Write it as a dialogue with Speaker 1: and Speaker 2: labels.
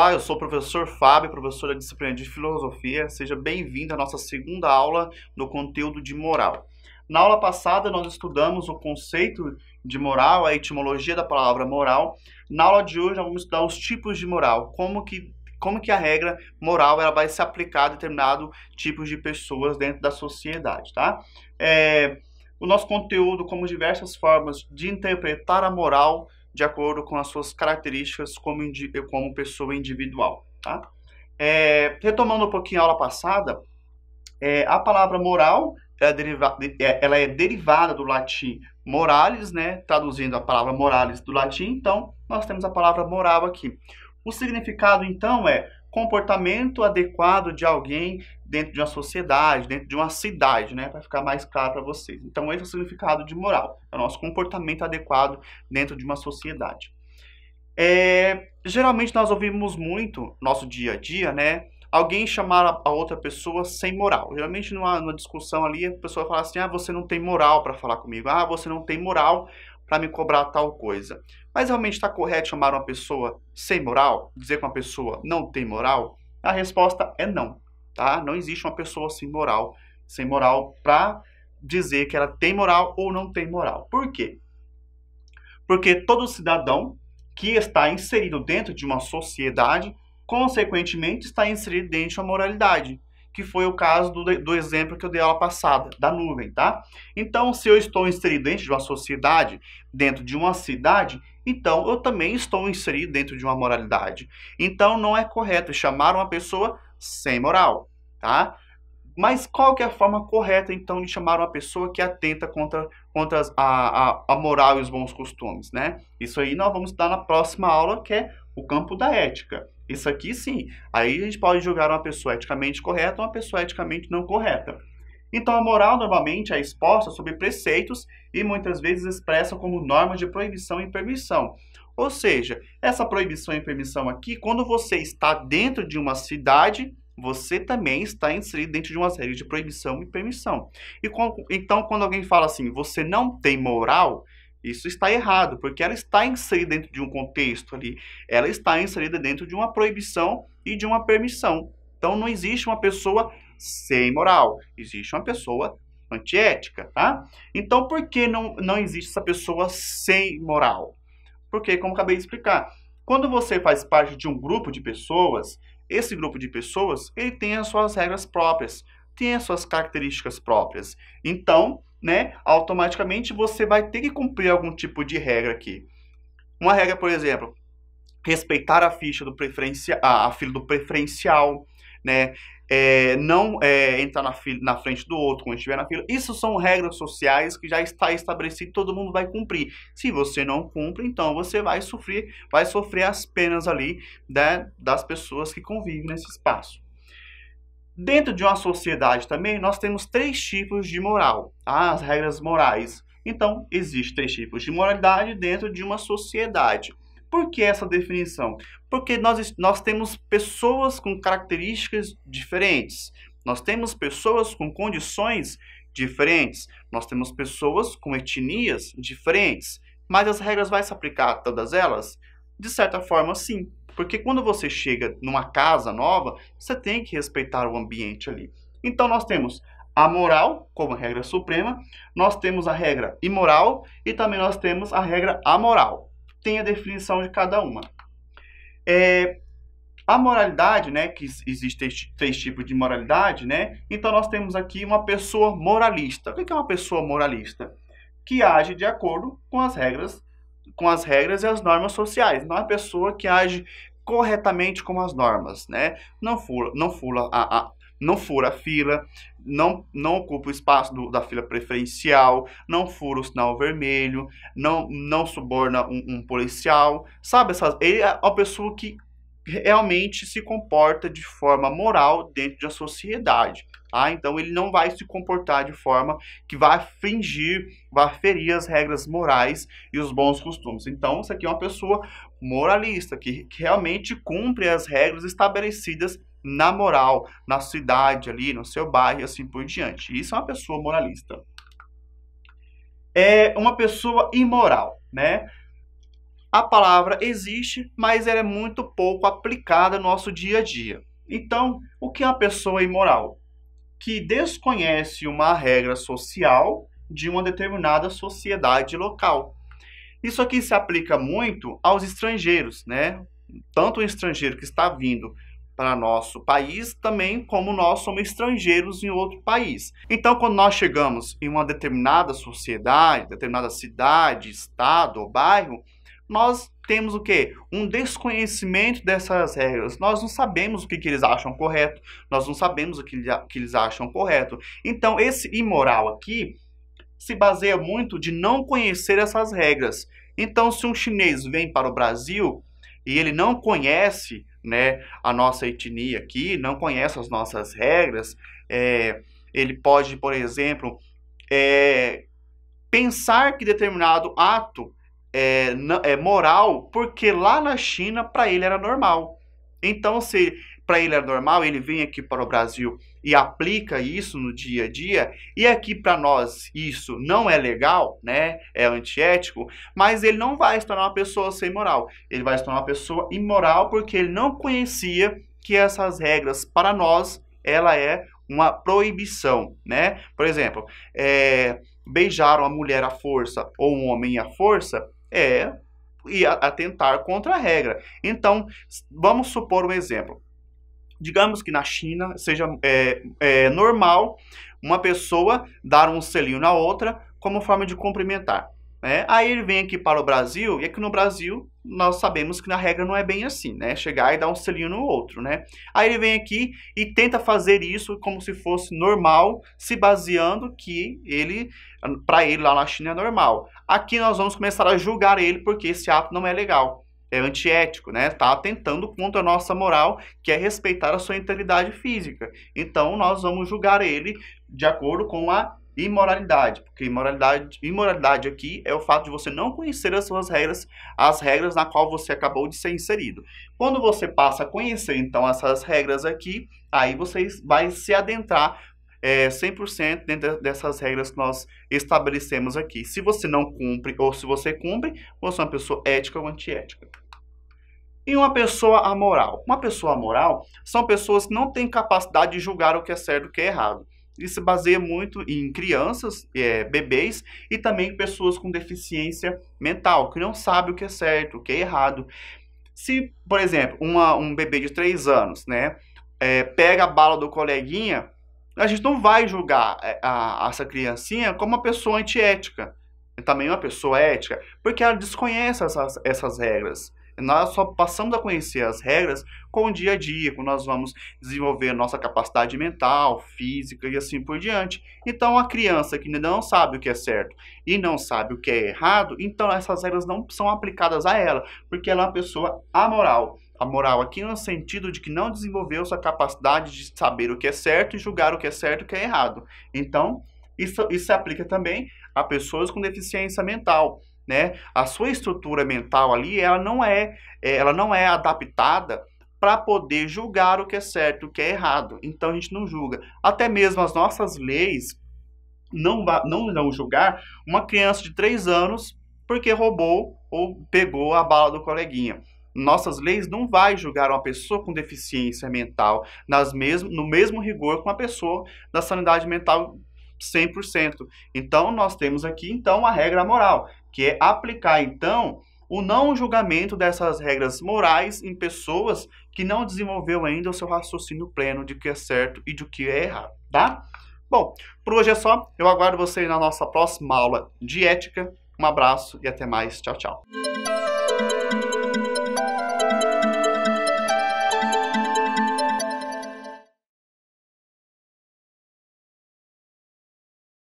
Speaker 1: Olá, eu sou o professor Fábio, professor da disciplina de Filosofia. Seja bem-vindo à nossa segunda aula no conteúdo de moral. Na aula passada, nós estudamos o conceito de moral, a etimologia da palavra moral. Na aula de hoje, nós vamos estudar os tipos de moral, como que, como que a regra moral ela vai se aplicar a determinado tipo de pessoas dentro da sociedade, tá? É, o nosso conteúdo, como diversas formas de interpretar a moral, de acordo com as suas características como, como pessoa individual. Tá? É, retomando um pouquinho a aula passada, é, a palavra moral é, é, ela é derivada do latim moralis, né? traduzindo a palavra moralis do latim, então nós temos a palavra moral aqui. O significado, então, é comportamento adequado de alguém dentro de uma sociedade, dentro de uma cidade, né, para ficar mais claro para vocês. Então, esse é o significado de moral, é o nosso comportamento adequado dentro de uma sociedade. É, geralmente nós ouvimos muito, nosso dia a dia, né, alguém chamar a outra pessoa sem moral. Geralmente numa, numa discussão ali, a pessoa fala assim, ah, você não tem moral para falar comigo, ah, você não tem moral para me cobrar tal coisa. Mas realmente está correto chamar uma pessoa sem moral? Dizer que uma pessoa não tem moral? A resposta é não tá? Não existe uma pessoa sem moral, sem moral para dizer que ela tem moral ou não tem moral. Por quê? Porque todo cidadão que está inserido dentro de uma sociedade, consequentemente está inserido dentro de uma moralidade, que foi o caso do, do exemplo que eu dei aula passada, da nuvem, tá? Então, se eu estou inserido dentro de uma sociedade, dentro de uma cidade, então eu também estou inserido dentro de uma moralidade. Então, não é correto chamar uma pessoa sem moral, tá? Mas qual que é a forma correta, então, de chamar uma pessoa que atenta contra, contra a, a, a moral e os bons costumes, né? Isso aí nós vamos dar na próxima aula, que é o campo da ética. Isso aqui, sim. Aí a gente pode julgar uma pessoa eticamente correta ou uma pessoa eticamente não correta. Então, a moral normalmente é exposta sob preceitos e muitas vezes expressa como normas de proibição e permissão, ou seja, essa proibição e permissão aqui, quando você está dentro de uma cidade, você também está inserido dentro de uma série de proibição e permissão. E com, então, quando alguém fala assim, você não tem moral, isso está errado, porque ela está inserida dentro de um contexto ali, ela está inserida dentro de uma proibição e de uma permissão. Então, não existe uma pessoa sem moral, existe uma pessoa antiética, tá? Então, por que não, não existe essa pessoa sem moral? Porque, como acabei de explicar, quando você faz parte de um grupo de pessoas, esse grupo de pessoas ele tem as suas regras próprias, tem as suas características próprias. Então, né, automaticamente você vai ter que cumprir algum tipo de regra aqui. Uma regra, por exemplo, respeitar a ficha do preferencial, a fila do preferencial, né? É, não é, entrar na, fila, na frente do outro quando estiver na fila. Isso são regras sociais que já está estabelecido, todo mundo vai cumprir. Se você não cumpre, então você vai sofrer, vai sofrer as penas ali né, das pessoas que convivem nesse espaço. Dentro de uma sociedade também, nós temos três tipos de moral, tá? as regras morais. Então, existem três tipos de moralidade dentro de uma sociedade. Por que essa definição? Porque nós, nós temos pessoas com características diferentes, nós temos pessoas com condições diferentes, nós temos pessoas com etnias diferentes, mas as regras vão se aplicar a todas elas? De certa forma, sim. Porque quando você chega numa casa nova, você tem que respeitar o ambiente ali. Então nós temos a moral como regra suprema, nós temos a regra imoral e também nós temos a regra amoral tem a definição de cada uma. É, a moralidade, né, que existem três tipos de moralidade, né? Então nós temos aqui uma pessoa moralista. O que é uma pessoa moralista? Que age de acordo com as regras, com as regras e as normas sociais. Não é uma pessoa que age corretamente com as normas, né? Não fula, não fula a, a, não fura a fila, não, não ocupa o espaço do, da fila preferencial, não fura o sinal vermelho, não, não suborna um, um policial, sabe? Essas, ele é uma pessoa que realmente se comporta de forma moral dentro da sociedade. Tá? Então ele não vai se comportar de forma que vai fingir, vai ferir as regras morais e os bons costumes. Então, isso aqui é uma pessoa moralista, que, que realmente cumpre as regras estabelecidas na moral, na cidade ali, no seu bairro e assim por diante. Isso é uma pessoa moralista. É uma pessoa imoral, né? A palavra existe, mas ela é muito pouco aplicada no nosso dia a dia. Então, o que é uma pessoa imoral? Que desconhece uma regra social de uma determinada sociedade local. Isso aqui se aplica muito aos estrangeiros, né? Tanto o estrangeiro que está vindo para nosso país, também como nós somos estrangeiros em outro país. Então, quando nós chegamos em uma determinada sociedade, determinada cidade, estado ou bairro, nós temos o que? Um desconhecimento dessas regras. Nós não sabemos o que, que eles acham correto, nós não sabemos o que, que eles acham correto. Então, esse imoral aqui se baseia muito de não conhecer essas regras. Então, se um chinês vem para o Brasil e ele não conhece né, a nossa etnia aqui, não conhece as nossas regras, é, ele pode, por exemplo, é, pensar que determinado ato é, é moral porque lá na China para ele era normal. Então, se para ele é normal, ele vem aqui para o Brasil e aplica isso no dia a dia, e aqui para nós isso não é legal, né? É antiético, mas ele não vai se tornar uma pessoa sem moral. Ele vai se tornar uma pessoa imoral porque ele não conhecia que essas regras para nós ela é uma proibição, né? Por exemplo, é, beijar uma mulher à força ou um homem à força é e atentar contra a regra. Então, vamos supor um exemplo digamos que na China seja é, é, normal uma pessoa dar um selinho na outra como forma de cumprimentar. Né? Aí ele vem aqui para o Brasil, e aqui no Brasil nós sabemos que na regra não é bem assim, né? Chegar e dar um selinho no outro, né? Aí ele vem aqui e tenta fazer isso como se fosse normal, se baseando que ele, para ele lá na China é normal. Aqui nós vamos começar a julgar ele porque esse ato não é legal é antiético, né? Está atentando contra a nossa moral, que é respeitar a sua integridade física. Então nós vamos julgar ele de acordo com a imoralidade, porque imoralidade, imoralidade aqui é o fato de você não conhecer as suas regras, as regras na qual você acabou de ser inserido. Quando você passa a conhecer então essas regras aqui, aí você vai se adentrar é, 100% dentro dessas regras que nós estabelecemos aqui. Se você não cumpre ou se você cumpre, você é uma pessoa ética ou antiética. E uma pessoa amoral? Uma pessoa amoral são pessoas que não têm capacidade de julgar o que é certo e o que é errado. Isso se baseia muito em crianças, é, bebês e também pessoas com deficiência mental, que não sabem o que é certo, o que é errado. Se, por exemplo, uma, um bebê de 3 anos né, é, pega a bala do coleguinha, a gente não vai julgar a, é, a, essa criancinha como uma pessoa antiética, também uma pessoa ética, porque ela desconhece essas, essas regras. Nós só passamos a conhecer as regras com o dia a dia, quando nós vamos desenvolver nossa capacidade mental, física e assim por diante. Então, a criança que não sabe o que é certo e não sabe o que é errado, então essas regras não são aplicadas a ela, porque ela é uma pessoa amoral. A moral aqui no sentido de que não desenvolveu sua capacidade de saber o que é certo e julgar o que é certo e o que é errado. Então, isso, isso se aplica também a pessoas com deficiência mental né? A sua estrutura mental ali, ela não é, é ela não é adaptada para poder julgar o que é certo, o que é errado. Então a gente não julga. Até mesmo as nossas leis não não julgar uma criança de 3 anos porque roubou ou pegou a bala do coleguinha. Nossas leis não vai julgar uma pessoa com deficiência mental nas mesmo, no mesmo rigor que uma pessoa da sanidade mental 100%. Então nós temos aqui então a regra moral que é aplicar então o não julgamento dessas regras morais em pessoas que não desenvolveu ainda o seu raciocínio pleno de que é certo e de que é errado, tá? Bom, por hoje é só. Eu aguardo vocês na nossa próxima aula de ética. Um abraço e até mais. Tchau, tchau.